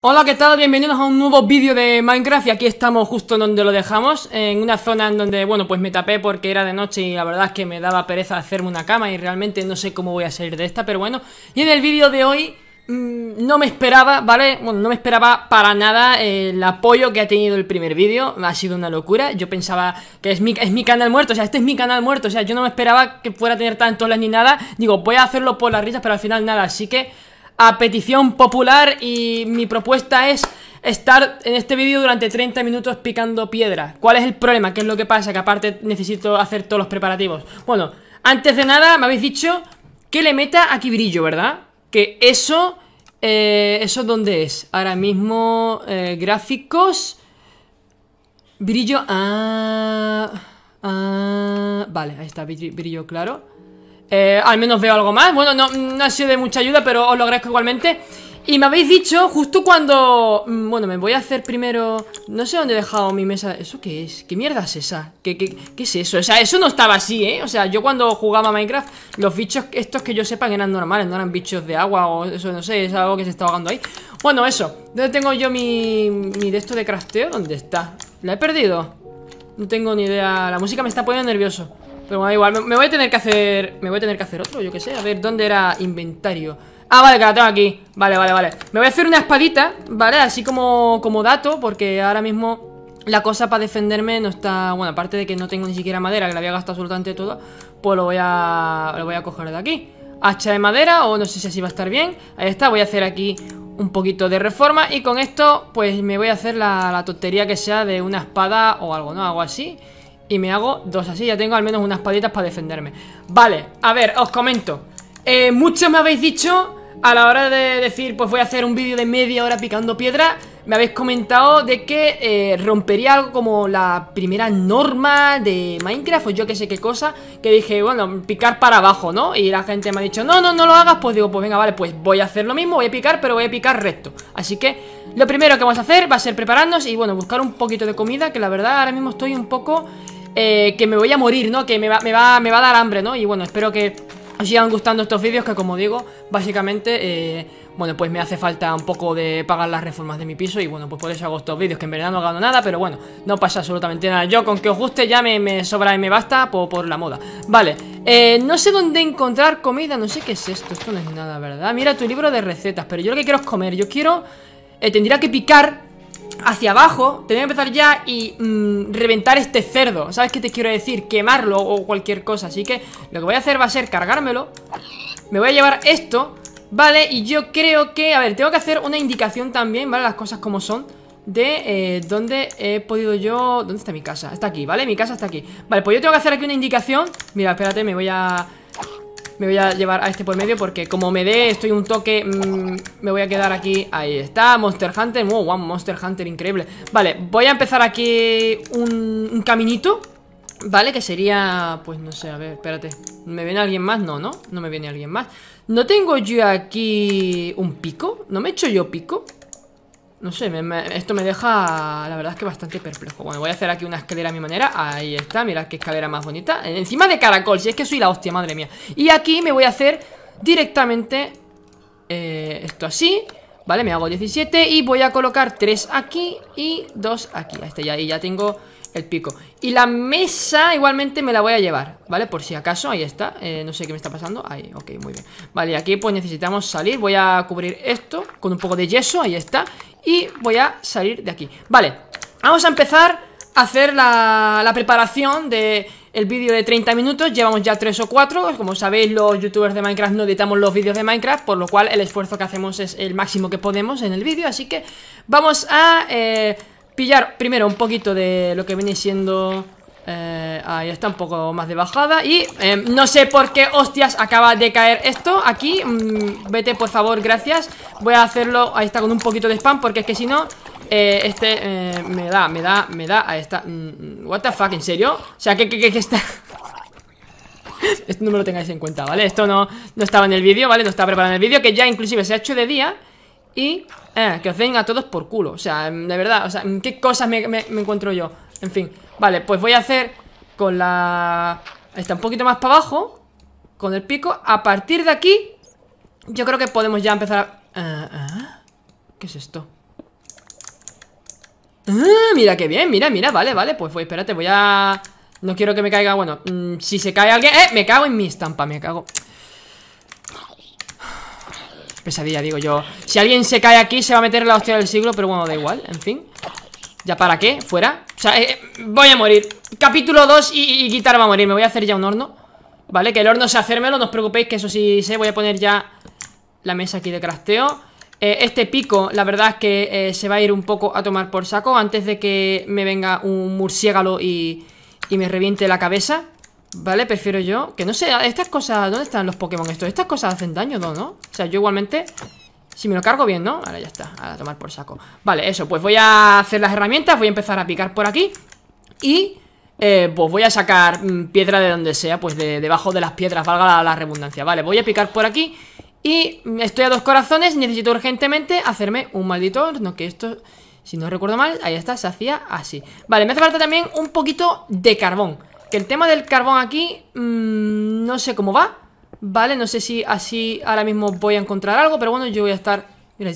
Hola, ¿qué tal? Bienvenidos a un nuevo vídeo de Minecraft y aquí estamos justo donde lo dejamos, en una zona en donde, bueno, pues me tapé porque era de noche y la verdad es que me daba pereza hacerme una cama y realmente no sé cómo voy a salir de esta, pero bueno, y en el vídeo de hoy mm, no me esperaba, ¿vale? Bueno, no me esperaba para nada eh, el apoyo que ha tenido el primer vídeo, ha sido una locura, yo pensaba que es mi, es mi canal muerto, o sea, este es mi canal muerto, o sea, yo no me esperaba que fuera a tener tantos likes ni nada, digo, voy a hacerlo por las risas, pero al final nada, así que a petición popular y mi propuesta es estar en este vídeo durante 30 minutos picando piedra. ¿Cuál es el problema? ¿Qué es lo que pasa? Que aparte necesito hacer todos los preparativos. Bueno, antes de nada me habéis dicho que le meta aquí brillo, ¿verdad? Que eso... Eh, ¿Eso dónde es? Ahora mismo... Eh, gráficos... Brillo... Ah, ah, vale, ahí está, brillo claro. Eh, al menos veo algo más. Bueno, no, ha sido de mucha ayuda, pero os lo agradezco igualmente. Y me habéis dicho, justo cuando... Mm, bueno, me voy a hacer primero... No sé dónde he dejado mi mesa... ¿Eso qué es? ¿Qué mierda es esa? ¿Qué, qué, qué es eso? O sea, eso no estaba así, ¿eh? O sea, yo cuando jugaba Minecraft Los bichos estos que yo sepan eran normales No eran bichos de agua o eso, no sé Es algo que se está ahogando ahí Bueno, eso ¿Dónde tengo yo mi... mi de esto de crafteo? ¿Dónde está? ¿La he perdido? No tengo ni idea La música me está poniendo nervioso pero bueno, igual, me, voy a tener que hacer... Me voy a tener que hacer otro, yo que sé A ver, ¿dónde era inventario? Ah, vale, que la tengo aquí Vale, vale, vale Me voy a hacer una espadita, ¿vale? Así como, como dato, porque ahora mismo... La cosa para defenderme no está... Bueno, aparte de que no tengo ni siquiera madera, que la había gastado absolutamente todo Pues lo voy a... Lo voy a coger de aquí Hacha de madera, o no sé si así va a estar bien Ahí está, voy a hacer aquí un poquito de reforma Y con esto, pues me voy a hacer la, la tontería que sea de una espada o algo, ¿no? Algo así y me hago dos así, ya tengo al menos unas paletas para defenderme Vale, a ver, os comento eh, Muchos me habéis dicho a la hora de decir, pues voy a hacer un vídeo de media hora picando piedra Me habéis comentado de que eh, rompería algo como la primera norma de Minecraft O yo que sé qué cosa Que dije, bueno, picar para abajo, ¿no? Y la gente me ha dicho, no, no, no lo hagas Pues digo, pues venga, vale, pues voy a hacer lo mismo Voy a picar, pero voy a picar recto Así que lo primero que vamos a hacer va a ser prepararnos Y bueno, buscar un poquito de comida Que la verdad ahora mismo estoy un poco... Eh, que me voy a morir, ¿no? Que me va, me, va, a dar hambre, ¿no? Y bueno, espero que os sigan gustando estos vídeos que como digo, básicamente, eh, bueno, pues me hace falta un poco de pagar las reformas de mi piso y bueno, pues por eso hago estos vídeos que en verdad no gano nada, pero bueno, no pasa absolutamente nada. Yo con que os guste ya me, sobra y me basta por, por la moda. Vale, eh, no sé dónde encontrar comida, no sé qué es esto, esto no es nada, ¿verdad? Mira tu libro de recetas, pero yo lo que quiero es comer, yo quiero... tendría que picar hacia abajo, tengo que empezar ya y mm, reventar este cerdo. ¿Sabes qué te quiero decir? Quemarlo o cualquier cosa. Así que lo que voy a hacer va a ser cargármelo. Me voy a llevar esto, ¿vale? Y yo creo que... A ver, tengo que hacer una indicación también, ¿vale? Las cosas como son de donde eh, dónde he podido yo... ¿Dónde está mi casa? Está aquí, ¿vale? Mi casa está aquí Vale, pues yo tengo que hacer aquí una indicación Mira, espérate, me voy a me voy a llevar a este por medio porque como me dé estoy un toque mm, Me voy a quedar aquí, ahí está Monster Hunter, wow, Monster Hunter increíble Vale, voy a empezar aquí un, caminito Vale, que sería, pues no sé, a ver, espérate ¿Me viene alguien más? No, no, no me viene alguien más ¿No tengo yo aquí un pico? ¿No me echo yo pico? No sé, esto me deja, la verdad es que bastante perplejo Bueno, voy a hacer aquí una escalera a mi manera Ahí está, mirad qué escalera más bonita Encima de caracol, si es que soy la hostia, madre mía Y aquí me voy a hacer directamente eh, Esto así Vale, me hago 17 Y voy a colocar 3 aquí y 2 aquí Ahí ya, ya tengo el pico Y la mesa igualmente me la voy a llevar, ¿vale? Por si acaso, ahí está eh, No sé qué me está pasando, ahí, ok, muy bien Vale, aquí pues necesitamos salir Voy a cubrir esto con un poco de yeso, ahí está Y voy a salir de aquí Vale, vamos a empezar a hacer la, preparación de el vídeo de 30 minutos, llevamos ya 3 o 4 Como sabéis los youtubers de Minecraft no editamos los vídeos de Minecraft Por lo cual el esfuerzo que hacemos es el máximo que podemos en el vídeo Así que vamos a... Eh, Pillar primero un poquito de lo que viene siendo... Eh, ahí está, un poco más de bajada Y eh, no sé por qué hostias acaba de caer esto Aquí, mm, vete por favor, gracias Voy a hacerlo, ahí está, con un poquito de spam Porque es que si no, eh, este me da, me da, me da Ahí está, mm, mm, what the fuck, ¿en serio? O sea, que, está... esto no me lo tengáis en cuenta, ¿vale? Esto no, no estaba en el vídeo, ¿vale? No estaba preparado en el vídeo Que ya inclusive se ha hecho de día Y eh, que os den a todos por culo. O sea, de verdad, o sea, ¿qué cosas me, encuentro yo? En fin, vale, pues voy a hacer con la... Está un poquito más para abajo Con el pico A partir de aquí Yo creo que podemos ya empezar a... Ah, ah, ¿Qué es esto? Ah, mira qué bien, mira, mira, vale, vale Pues voy, espérate, voy a... No quiero que me caiga, bueno mm, Si se cae alguien... ¡Eh! Me cago en mi estampa, me cago pesadilla, digo yo Si alguien se cae aquí se va a meter la hostia del siglo Pero bueno, da igual, en fin ¿Ya para qué? ¿Fuera? O sea, eh, voy a morir Capítulo 2 y, y guitarra va a morir Me voy a hacer ya un horno Vale, que el horno se hacérmelo, no os preocupéis que eso sí sé Voy a poner ya la mesa aquí de crafteo eh, Este pico, la verdad es que eh, se va a ir un poco a tomar por saco Antes de que me venga un murciélago y, y me reviente la cabeza Vale, prefiero yo Que no sé, estas cosas, ¿dónde están los Pokémon estos? Estas cosas hacen daño, ¿no? ¿no? O sea, yo igualmente si me lo cargo bien, ¿no? Ahora ya está, a tomar por saco Vale, eso, pues voy a hacer las herramientas Voy a empezar a picar por aquí Y, eh, pues voy a sacar mm, piedra de donde sea Pues de, debajo de las piedras, valga la, redundancia Vale, voy a picar por aquí Y estoy a dos corazones, necesito urgentemente Hacerme un maldito no, Que esto, si no recuerdo mal, ahí está, se hacía así Vale, me hace falta también un poquito de carbón que el tema del carbón aquí, mm, no sé cómo va, ¿vale? No sé si así ahora mismo voy a encontrar algo, pero bueno, yo voy a estar... Mira,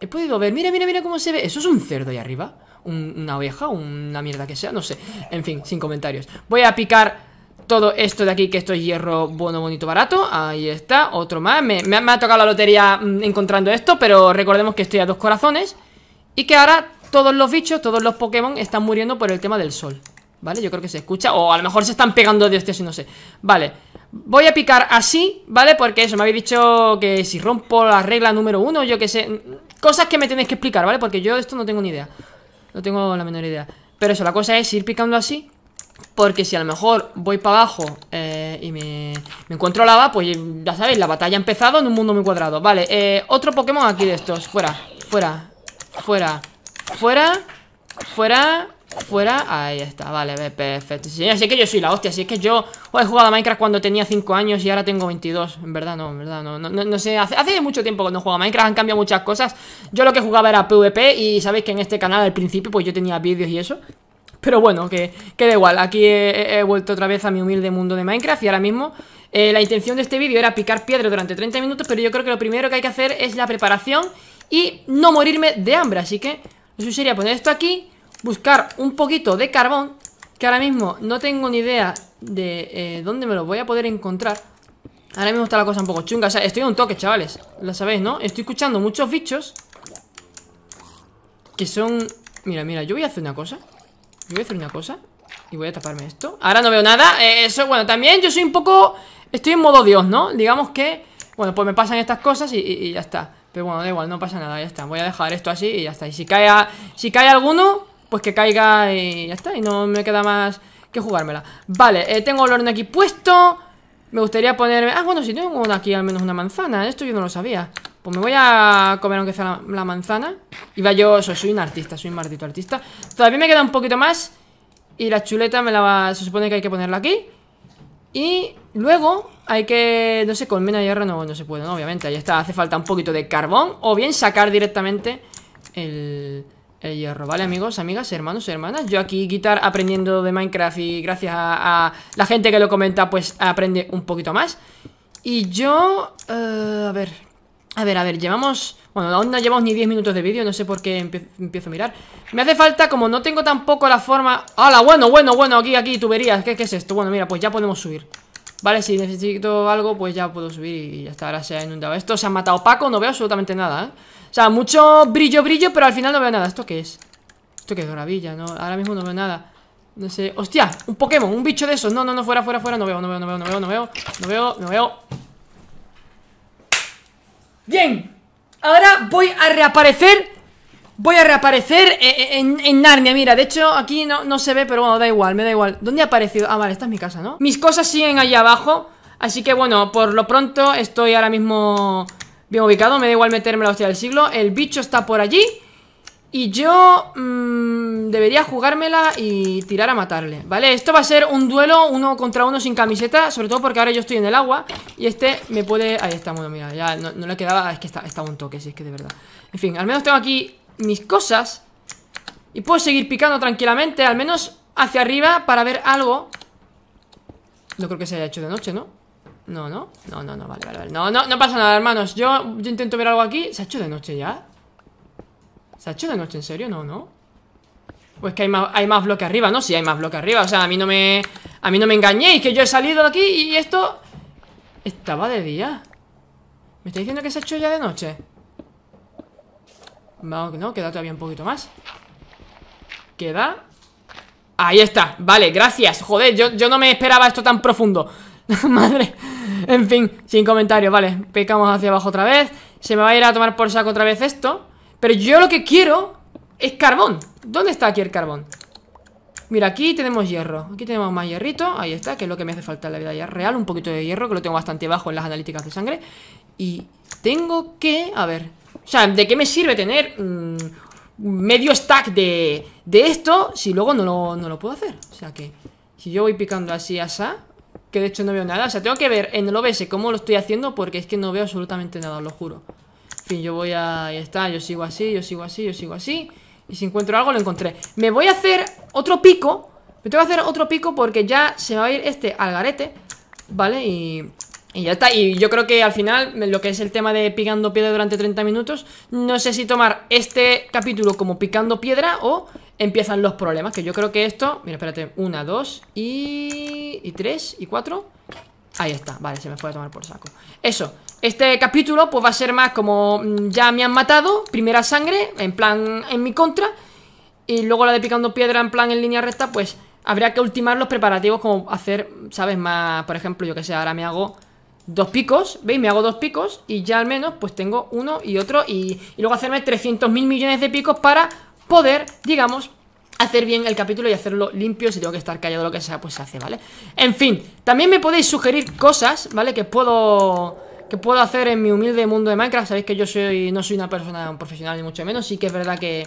he podido ver, mira, mira, mira cómo se ve. Eso es un cerdo ahí arriba, una oveja, una mierda que sea, no sé. En fin, sin comentarios. Voy a picar todo esto de aquí, que esto es hierro bueno, bonito, barato. Ahí está, otro más. Me, ha tocado la lotería mm, encontrando esto, pero recordemos que estoy a dos corazones. Y que ahora todos los bichos, todos los Pokémon están muriendo por el tema del sol. ¿vale? Yo creo que se escucha, o a lo mejor se están pegando de hostias y no sé Vale, voy a picar así, ¿vale? Porque eso, me habéis dicho que si rompo la regla número uno, yo que sé mm, Cosas que me tenéis que explicar, ¿vale? Porque yo de esto no tengo ni idea No tengo la menor idea Pero eso, la cosa es ir picando así porque si a lo mejor voy para abajo eh, y me, encuentro lava, pues ya sabéis, la batalla ha empezado en un mundo muy cuadrado. Vale, eh, otro Pokémon aquí de estos. Fuera, fuera, fuera, fuera, fuera, Fuera, ahí está, vale, perfecto Así que yo soy la hostia, es que yo he jugado a Minecraft cuando tenía 5 años y ahora tengo 22 En verdad no, en verdad no, no, no, sé hace, hace, mucho tiempo que no jugado a Minecraft, han cambiado muchas cosas Yo lo que jugaba era PvP y sabéis que en este canal al principio pues yo tenía vídeos y eso pero bueno, que, que da igual, aquí he, vuelto otra vez a mi humilde mundo de Minecraft y ahora mismo eh, la intención de este vídeo era picar piedra durante 30 minutos, pero yo creo que lo primero que hay que hacer es la preparación y no morirme de hambre, así que eso sería poner esto aquí buscar un poquito de carbón, que ahora mismo no tengo ni idea de eh, dónde me lo voy a poder encontrar. Ahora mismo está la cosa un poco chunga, o sea, estoy en un toque, chavales, lo sabéis, ¿no? Estoy escuchando muchos bichos que son... Mira, mira, yo voy a hacer una cosa, yo voy a hacer una cosa y voy a taparme esto. Ahora no veo nada, eh, eso, bueno, también yo soy un poco... Estoy en modo Dios, ¿no? Digamos que... Bueno, pues me pasan estas cosas y, ya está. Pero bueno, da igual, no pasa nada, ya está. Voy a dejar esto así y ya está. Y si cae, si cae alguno, pues que caiga y ya está. Y no me queda más que jugármela. Vale, eh, tengo el horno aquí puesto. Me gustaría ponerme... Ah, bueno, si sí, tengo aquí al menos una manzana. Esto yo no lo sabía. Pues me voy a comer aunque sea la, manzana. Y va yo... Soy, un artista, soy un maldito artista. Todavía me queda un poquito más. Y la chuleta me la va... Se supone que hay que ponerla aquí. Y luego hay que... No sé, colmena de hierro no, no se puede, ¿no? Obviamente, ahí está. Hace falta un poquito de carbón. O bien sacar directamente el el hierro, ¿vale, amigos, amigas, hermanos, hermanas? Yo aquí guitar aprendiendo de Minecraft y gracias a, la gente que lo comenta, pues aprende un poquito más. Y yo... Eh, a ver... A ver, a ver, llevamos... Bueno, aún no llevamos ni 10 minutos de vídeo, no sé por qué empiezo, a mirar. Me hace falta, como no tengo tampoco la forma... ¡Hala! Bueno, bueno, bueno, aquí, aquí, tuberías. ¿Qué es esto? Bueno, mira, pues ya podemos subir. Vale, si necesito algo, pues ya puedo subir y ya está, ahora se ha inundado Esto se ha matado Paco, no veo absolutamente nada, ¿eh? O sea, mucho brillo, brillo, pero al final no veo nada ¿Esto qué es? Esto qué es, maravilla, no, ahora mismo no veo nada No sé, hostia, un Pokémon, un bicho de esos No, no, no, fuera, fuera, fuera, no veo, no veo, no veo, no veo, no veo No veo, no veo Bien, ahora voy a reaparecer Voy a reaparecer eh, eh, en, Narnia, mira, de hecho aquí no, no se ve, pero bueno, da igual, me da igual ¿Dónde ha aparecido? Ah, vale, esta es mi casa, ¿no? Mis cosas siguen allá abajo Así que bueno, por lo pronto estoy ahora mismo bien ubicado Me da igual meterme la hostia del siglo El bicho está por allí Y yo mm, debería jugármela y tirar a matarle ¿Vale? Esto va a ser un duelo uno contra uno sin camiseta Sobre todo porque ahora yo estoy en el agua Y este me puede... Ahí está, bueno, mira, ya no, le quedaba... Es que está, un toque, si es que de verdad En fin, al menos tengo aquí mis cosas Y puedo seguir picando tranquilamente Al menos hacia arriba para ver algo No creo que se haya hecho de noche, ¿no? No, no, no, no, no, vale, vale, No, no, no pasa nada, hermanos yo, intento ver algo aquí ¿Se ha hecho de noche ya? ¿Se ha hecho de noche? ¿En serio? No, no Pues que hay más, hay más bloque arriba, ¿no? Sí, hay más bloque arriba O sea, a mí no me... A mí no me engañéis Que yo he salido de aquí y esto... Estaba de día ¿Me está diciendo que se ha hecho ya de noche? No, no, queda todavía un poquito más Queda Ahí está, vale, gracias Joder, yo, no me esperaba esto tan profundo Madre En fin, sin comentarios, vale Pecamos hacia abajo otra vez Se me va a ir a tomar por saco otra vez esto Pero yo lo que quiero es carbón ¿Dónde está aquí el carbón? Mira, aquí tenemos hierro Aquí tenemos más hierrito, ahí está, que es lo que me hace falta en la vida ya real Un poquito de hierro, que lo tengo bastante bajo en las analíticas de sangre Y tengo que... A ver, o sea, ¿de qué me sirve tener mm, medio stack de, de, esto si luego no lo, puedo hacer? O sea que, si yo voy picando así, a asá, que de hecho no veo nada. O sea, tengo que ver en el OBS cómo lo estoy haciendo porque es que no veo absolutamente nada, os lo juro. En fin, yo voy a... Ahí está, yo sigo así, yo sigo así, yo sigo así. Y si encuentro algo, lo encontré. Me voy a hacer otro pico. Me tengo que hacer otro pico porque ya se va a ir este al garete. ¿Vale? Y y ya está, y yo creo que al final lo que es el tema de picando piedra durante 30 minutos, no sé si tomar este capítulo como picando piedra o empiezan los problemas, que yo creo que esto, mira, espérate, una, dos y, y tres y cuatro, ahí está, vale, se me puede a tomar por saco. Eso, este capítulo pues va a ser más como mm, ya me han matado, primera sangre, en plan en mi contra, y luego la de picando piedra en plan en línea recta, pues... Habría que ultimar los preparativos como hacer, ¿sabes? Más, por ejemplo, yo que sé, ahora me hago dos picos, ¿veis? Me hago dos picos y ya al menos pues tengo uno y otro y, y luego hacerme 300.000 mil millones de picos para poder, digamos, hacer bien el capítulo y hacerlo limpio Si tengo que estar callado lo que sea, pues se hace, ¿vale? En fin, también me podéis sugerir cosas, ¿vale? Que puedo... Que puedo hacer en mi humilde mundo de Minecraft Sabéis que yo soy no soy una persona profesional ni mucho menos Sí que es verdad que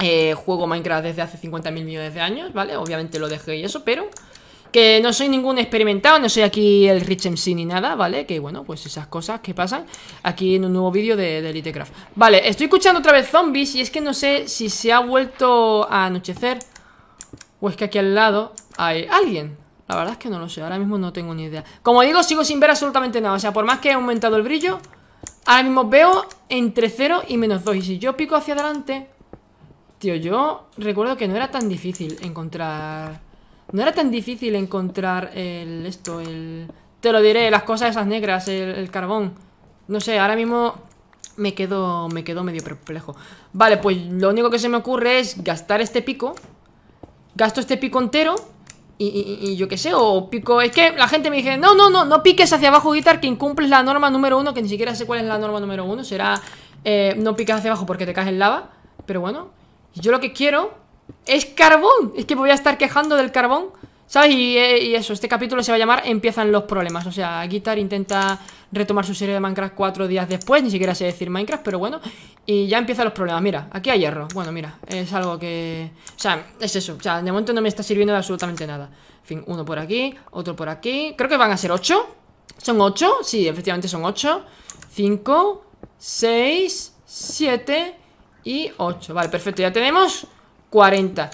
eh, juego Minecraft desde hace 50.000 millones de años, ¿vale? Obviamente lo dejé y eso, pero que no soy ningún experimentado, no soy aquí el Rich MC ni nada, ¿vale? Que bueno, pues esas cosas que pasan aquí en un nuevo vídeo de, Elitecraft. Vale, estoy escuchando otra vez zombies y es que no sé si se ha vuelto a anochecer o es que aquí al lado hay alguien. La verdad es que no lo sé, ahora mismo no tengo ni idea. Como digo, sigo sin ver absolutamente nada, o sea, por más que he aumentado el brillo, ahora mismo veo entre 0 y menos 2. Y si yo pico hacia adelante, tío, yo recuerdo que no era tan difícil encontrar no era tan difícil encontrar el. esto, el. Te lo diré, las cosas esas negras, el, carbón. No sé, ahora mismo me quedo, me quedo medio perplejo. Vale, pues lo único que se me ocurre es gastar este pico. Gasto este pico entero. Y, yo qué sé, o pico. Es que la gente me dice: No, no, no, no piques hacia abajo, Guitar, que incumples la norma número uno. Que ni siquiera sé cuál es la norma número uno. Será eh, no piques hacia abajo porque te caes en lava. Pero bueno, yo lo que quiero ¡Es carbón! Es que voy a estar quejando del carbón ¿Sabes? Y, eh, y, eso, este capítulo se va a llamar Empiezan los problemas O sea, Guitar intenta retomar su serie de Minecraft cuatro días después Ni siquiera sé decir Minecraft, pero bueno Y ya empiezan los problemas, mira, aquí hay hierro Bueno, mira, es algo que... O sea, es eso, o sea, de momento no me está sirviendo de absolutamente nada En fin, uno por aquí, otro por aquí Creo que van a ser ocho ¿Son ocho? Sí, efectivamente son ocho Cinco, seis, siete y ocho Vale, perfecto, ya tenemos 40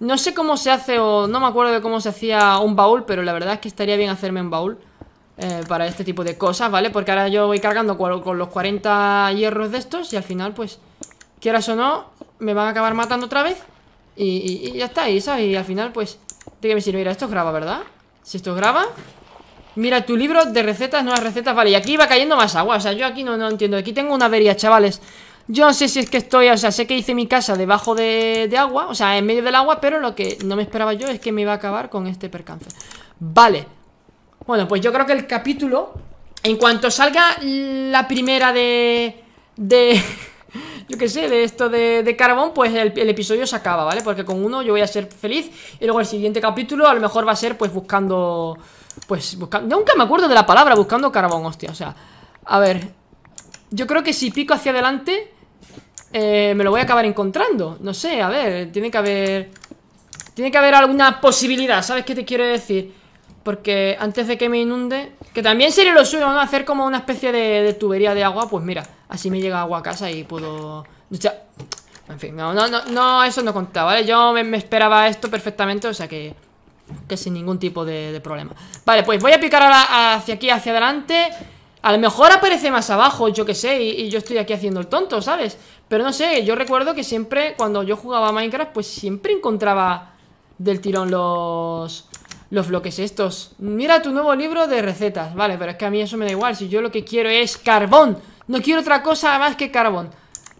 No sé cómo se hace o no me acuerdo de cómo se hacía un baúl Pero la verdad es que estaría bien hacerme un baúl eh, Para este tipo de cosas, ¿vale? Porque ahora yo voy cargando con los 40 hierros de estos Y al final, pues, quieras o no Me van a acabar matando otra vez Y, ya está, y, Y al final, pues, ¿de que me sirve? Mira, esto graba ¿verdad? Si esto graba Mira, tu libro de recetas, nuevas recetas Vale, y aquí va cayendo más agua O sea, yo aquí no, no entiendo Aquí tengo una avería, chavales yo no sé si es que estoy, o sea, sé que hice mi casa debajo de, agua, o sea, en medio del agua, pero lo que no me esperaba yo es que me iba a acabar con este percance. Vale. Bueno, pues yo creo que el capítulo, en cuanto salga la primera de... de... Yo qué sé, de esto de, carbón, pues el, el, episodio se acaba, ¿vale? Porque con uno yo voy a ser feliz y luego el siguiente capítulo a lo mejor va a ser pues buscando... Pues buscando... Nunca me acuerdo de la palabra, buscando carbón, hostia, o sea... A ver... Yo creo que si pico hacia adelante eh, me lo voy a acabar encontrando. No sé, a ver, tiene que haber... Tiene que haber alguna posibilidad, ¿sabes qué te quiero decir? Porque antes de que me inunde... Que también sería lo suyo, ¿no? Hacer como una especie de, tubería de agua. Pues mira, así me llega agua a casa y puedo... En fin, no, no, no, no, eso no contaba, ¿vale? Yo me, esperaba esto perfectamente, o sea que... Que sin ningún tipo de, de problema Vale, pues voy a picar hacia aquí, hacia adelante a lo mejor aparece más abajo, yo qué sé, y, yo estoy aquí haciendo el tonto, ¿sabes? Pero no sé, yo recuerdo que siempre, cuando yo jugaba a Minecraft, pues siempre encontraba del tirón los, los bloques estos. Mira tu nuevo libro de recetas. Vale, pero es que a mí eso me da igual, si yo lo que quiero es carbón. No quiero otra cosa más que carbón.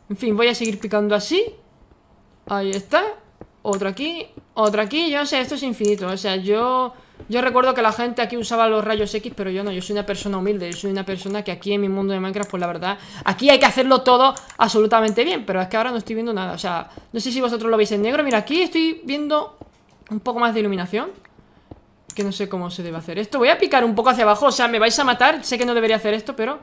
En fin, voy a seguir picando así. Ahí está. Otro aquí, otro aquí. Yo no sé, esto es infinito. O sea, yo... Yo recuerdo que la gente aquí usaba los rayos X, pero yo no, yo soy una persona humilde, yo soy una persona que aquí en mi mundo de Minecraft, pues la verdad, aquí hay que hacerlo todo absolutamente bien, pero es que ahora no estoy viendo nada, o sea, no sé si vosotros lo veis en negro, mira, aquí estoy viendo un poco más de iluminación, que no sé cómo se debe hacer esto, voy a picar un poco hacia abajo, o sea, me vais a matar, sé que no debería hacer esto, pero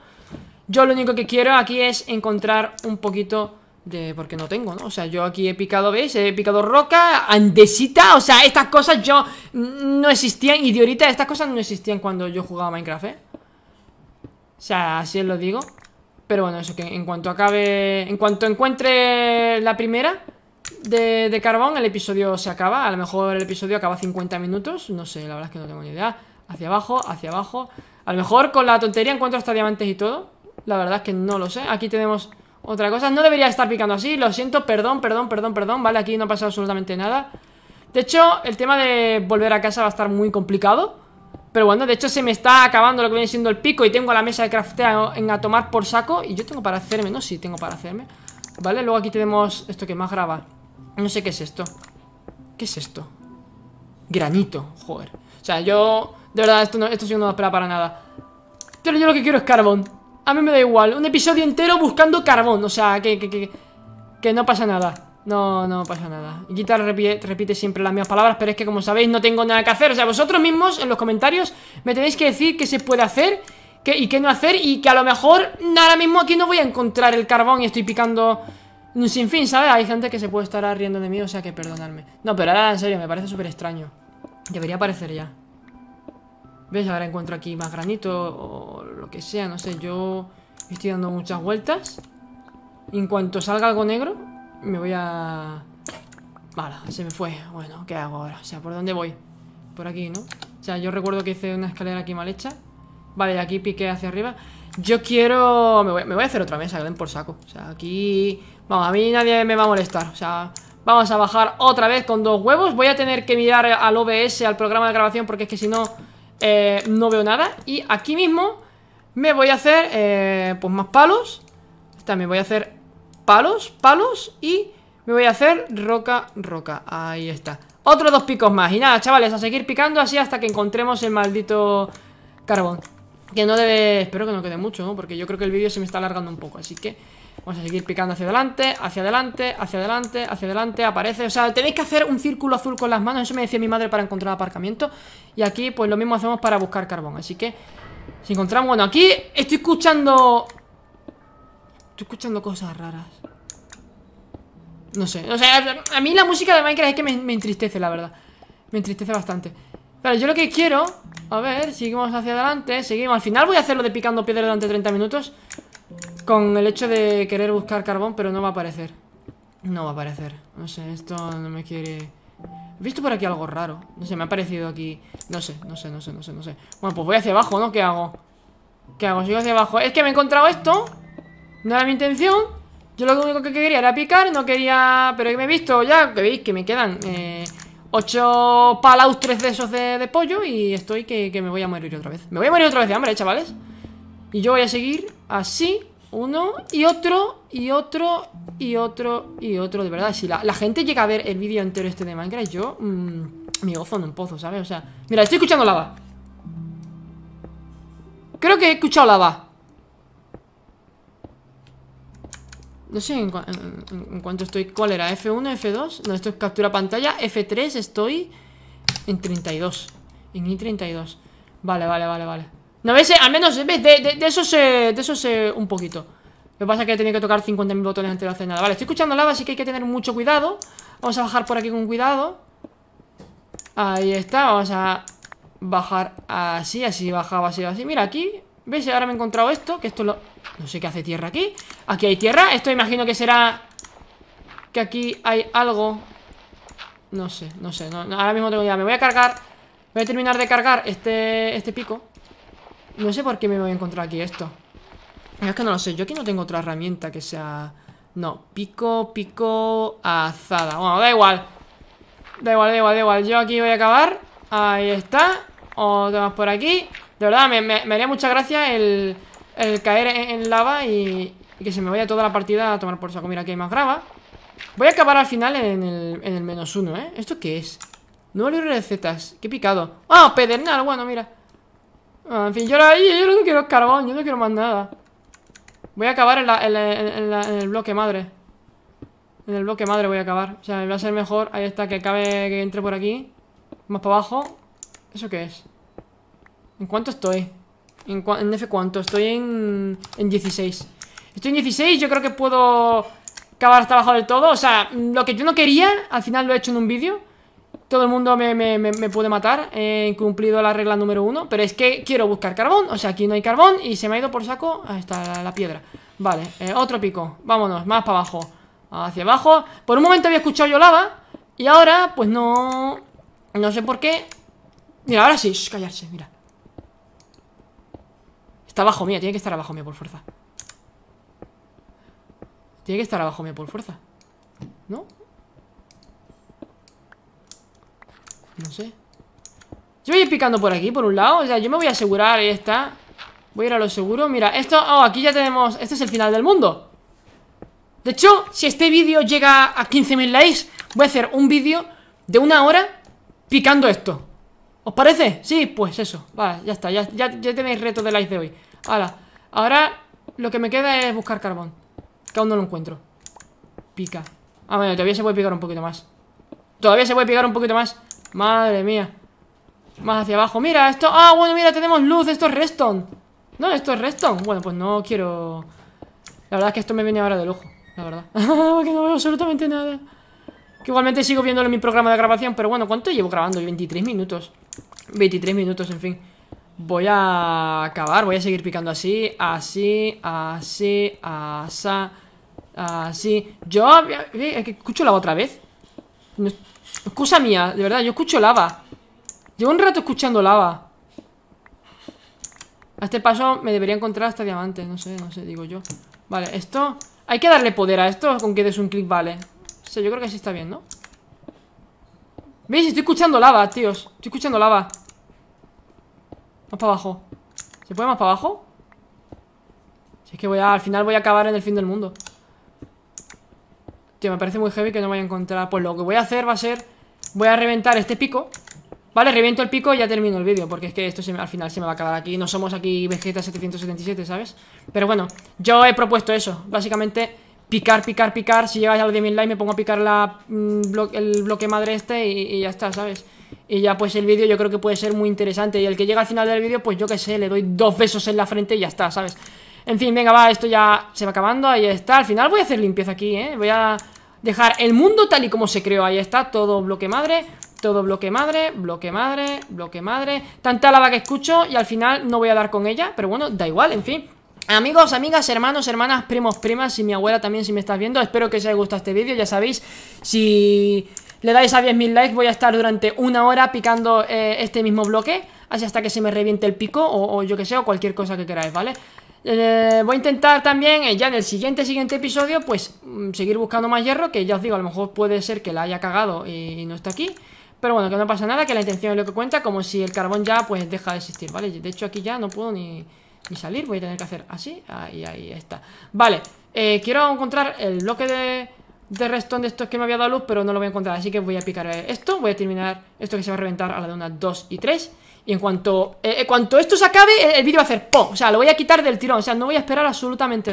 yo lo único que quiero aquí es encontrar un poquito de, porque no tengo, ¿no? O sea, yo aquí he picado, ¿veis? He picado roca, andesita O sea, estas cosas yo no existían Y de ahorita estas cosas no existían cuando yo jugaba Minecraft, ¿eh? O sea, así os lo digo Pero bueno, eso que en cuanto acabe En cuanto encuentre la primera de, de carbón, el episodio se acaba A lo mejor el episodio acaba 50 minutos No sé, la verdad es que no tengo ni idea Hacia abajo, hacia abajo A lo mejor con la tontería encuentro hasta diamantes y todo La verdad es que no lo sé Aquí tenemos... Otra cosa, no debería estar picando así Lo siento, perdón, perdón, perdón, perdón Vale, aquí no ha pasado absolutamente nada De hecho, el tema de volver a casa va a estar muy complicado Pero bueno, de hecho se me está acabando lo que viene siendo el pico Y tengo la mesa de crafteo en a tomar por saco Y yo tengo para hacerme, no, sí, tengo para hacerme Vale, luego aquí tenemos esto que más graba No sé qué es esto ¿Qué es esto? Granito, joder O sea, yo... De verdad, esto, no, esto sí no lo espera para nada Pero yo lo que quiero es carbón a mí me da igual. Un episodio entero buscando carbón. O sea, que, que, que, que no pasa nada. No, no pasa nada. Y repite, repite, siempre las mismas palabras, pero es que como sabéis no tengo nada que hacer. O sea, vosotros mismos en los comentarios me tenéis que decir qué se puede hacer y qué no hacer y que a lo mejor ahora mismo aquí no voy a encontrar el carbón y estoy picando sin fin, ¿sabes? Hay gente que se puede estar riendo de mí, o sea que perdonadme. No, pero ahora en serio, me parece súper extraño. Debería aparecer ya. ¿Veis? Ahora encuentro aquí más granito o que sea, no sé, yo estoy dando muchas vueltas. en cuanto salga algo negro, me voy a... Vale, se me fue. Bueno, ¿qué hago ahora? O sea, ¿por dónde voy? Por aquí, ¿no? O sea, yo recuerdo que hice una escalera aquí mal hecha. Vale, aquí piqué hacia arriba. Yo quiero... Me voy, a hacer otra mesa, que den por saco. O sea, aquí... Vamos, a mí nadie me va a molestar. O sea, vamos a bajar otra vez con dos huevos. Voy a tener que mirar al OBS, al programa de grabación, porque es que si no, eh, no veo nada. Y aquí mismo me voy a hacer, eh, pues más palos me voy a hacer palos, palos Y me voy a hacer roca, roca Ahí está Otros dos picos más Y nada, chavales, a seguir picando así hasta que encontremos el maldito carbón Que no debe... Espero que no quede mucho, ¿no? Porque yo creo que el vídeo se me está alargando un poco Así que vamos a seguir picando hacia adelante Hacia adelante, hacia adelante, hacia adelante Aparece, o sea, tenéis que hacer un círculo azul con las manos Eso me decía mi madre para encontrar aparcamiento Y aquí, pues lo mismo hacemos para buscar carbón Así que... Si encontramos... Bueno, aquí estoy escuchando... Estoy escuchando cosas raras. No sé. O sea, a mí la música de Minecraft es que me, entristece, la verdad. Me entristece bastante. Pero yo lo que quiero... A ver, seguimos hacia adelante. Seguimos. Al final voy a hacerlo de picando piedras durante 30 minutos. Con el hecho de querer buscar carbón, pero no va a aparecer. No va a aparecer. No sé, esto no me quiere... He visto por aquí algo raro. No sé, me ha parecido aquí... No sé, no sé, no sé, no sé, no sé. Bueno, pues voy hacia abajo, ¿no? ¿Qué hago? ¿Qué hago? Sigo hacia abajo. Es que me he encontrado esto. No era mi intención. Yo lo único que quería era picar, no quería... Pero me he visto ya, que veis que me quedan... Eh... Ocho palaustres de esos de, pollo Y estoy que, me voy a morir otra vez Me voy a morir otra vez de hambre, eh, chavales Y yo voy a seguir así uno y otro y otro y otro y otro. De verdad, si la, gente llega a ver el vídeo entero este de Minecraft, yo mi mm, me gozo en un pozo, ¿sabes? O sea, mira, estoy escuchando lava. Creo que he escuchado lava. No sé en, cuánto estoy. ¿Cuál era? ¿F1, F2? No, esto es captura pantalla. F3 estoy en 32. En I32. Vale, vale, vale, vale. No ves, al menos, ¿ves? De, eso sé, de eso eh, sé eh, un poquito. Lo que pasa es que he tenido que tocar 50.000 botones antes de hacer nada. Vale, estoy escuchando lava, así que hay que tener mucho cuidado. Vamos a bajar por aquí con cuidado. Ahí está, vamos a bajar así, así, bajaba así, así. Mira, aquí, ¿ves? Ahora me he encontrado esto, que esto lo... No sé qué hace tierra aquí. Aquí hay tierra, esto imagino que será... Que aquí hay algo... No sé, no sé, ahora mismo tengo ya. Me voy a cargar... Voy a terminar de cargar este, este pico. No sé por qué me voy a encontrar aquí esto. Es que no lo sé. Yo aquí no tengo otra herramienta que sea... No, pico, pico, azada. Bueno, da igual. Da igual, da igual, da igual. Yo aquí voy a acabar. Ahí está. Otro más por aquí. De verdad, me, haría mucha gracia el, caer en, lava y, que se me vaya toda la partida a tomar por saco. Mira, aquí hay más grava. Voy a acabar al final en el, menos uno, ¿eh? ¿Esto qué es? No Nueve recetas. Qué picado. ¡Ah! pedernal. Bueno, mira. Ah, en fin, yo, lo quiero es carbón, yo no quiero más nada. Voy a acabar en, el bloque madre. En el bloque madre voy a acabar. O sea, va a ser mejor. Ahí está, que acabe, que entre por aquí. Más para abajo. ¿Eso qué es? ¿En cuánto estoy? ¿En, en F cuánto? Estoy en, en 16. Estoy en 16, yo creo que puedo acabar hasta abajo del todo. O sea, lo que yo no quería, al final lo he hecho en un vídeo todo el mundo me, puede matar, he cumplido la regla número uno, pero es que quiero buscar carbón, o sea, aquí no hay carbón y se me ha ido por saco, ahí está la, piedra. Vale, eh, otro pico, vámonos, más para abajo, hacia abajo. Por un momento había escuchado yo lava y ahora, pues no, no sé por qué. Mira, ahora sí, callarse, mira. Está abajo mía, tiene que estar abajo mío por fuerza. Tiene que estar abajo mío por fuerza. ¿No? No sé Yo voy a ir picando por aquí, por un lado O sea, yo me voy a asegurar, ahí está Voy a ir a lo seguro, mira, esto, oh, aquí ya tenemos Este es el final del mundo De hecho, si este vídeo llega a 15.000 likes Voy a hacer un vídeo de una hora Picando esto ¿Os parece? Sí, pues eso Vale, ya está, ya, ya, tenéis reto de likes de hoy Ahora, ahora lo que me queda es buscar carbón Que aún no lo encuentro Pica Ah, bueno, todavía se puede picar un poquito más Todavía se puede picar un poquito más Madre mía. Más hacia abajo. Mira, esto... Ah, bueno, mira, tenemos luz. Esto es Reston. No, esto es Reston. Bueno, pues no quiero... La verdad es que esto me viene ahora de lujo. La verdad. Porque no veo absolutamente nada. Que igualmente sigo viéndolo en mi programa de grabación. Pero bueno, ¿cuánto llevo grabando? 23 minutos. 23 minutos, en fin. Voy a acabar. Voy a seguir picando así, así, así, así. Así. Yo... Eh, eh, escucho la otra vez. Excusa mía, de verdad, yo escucho lava. Llevo un rato escuchando lava. A este paso me debería encontrar hasta diamante, no sé, no sé, digo yo. Vale, esto... Hay que darle poder a esto con que des un clic, vale. O sea, yo creo que así está bien, ¿no? ¿Veis? Estoy escuchando lava, tíos. Estoy escuchando lava. Más para abajo. ¿Se puede más para abajo? Si es que voy a, al final voy a acabar en el fin del mundo. Tío, me parece muy heavy que no vaya a encontrar. Pues lo que voy a hacer va a ser Voy a reventar este pico Vale, reviento el pico y ya termino el vídeo Porque es que esto se al final se me va a acabar aquí No somos aquí Vegeta 777, ¿sabes? Pero bueno, yo he propuesto eso Básicamente, picar, picar, picar Si llegáis a los 10.000 likes me pongo a picar la, mm, el bloque madre este y, y, ya está, ¿sabes? Y ya pues el vídeo yo creo que puede ser muy interesante Y el que llega al final del vídeo, pues yo qué sé Le doy dos besos en la frente y ya está, ¿sabes? En fin, venga, va, esto ya se va acabando Ahí está, al final voy a hacer limpieza aquí, ¿eh? Voy a... Dejar el mundo tal y como se creó. Ahí está, todo bloque madre. Todo bloque madre, bloque madre, bloque madre. Tanta lava que escucho y al final no voy a dar con ella. Pero bueno, da igual, en fin. Amigos, amigas, hermanos, hermanas, primos, primas y mi abuela también si me estás viendo. Espero que os haya gustado este vídeo, ya sabéis. Si le dais a 10.000 likes voy a estar durante una hora picando eh, este mismo bloque. Así hasta que se me reviente el pico o, o yo que sé, o cualquier cosa que queráis, ¿vale? Eh, voy a intentar también eh, ya en el siguiente, siguiente episodio, pues mm, seguir buscando más hierro, que ya os digo, a lo mejor puede ser que la haya cagado y no está aquí. Pero bueno, que no pasa nada, que la intención es lo que cuenta, como si el carbón ya pues deja de existir, ¿vale? De hecho aquí ya no puedo ni, salir, voy a tener que hacer así, ahí, ahí está. Vale, eh, quiero encontrar el bloque de, de de estos que me había dado luz, pero no lo voy a encontrar, así que voy a picar esto, voy a terminar esto que se va a reventar a la de unas 2 y 3. Y en cuanto, eh, eh, cuanto esto se acabe, el, vídeo va a hacer ¡pum! O sea, lo voy a quitar del tirón. O sea, no voy a esperar absolutamente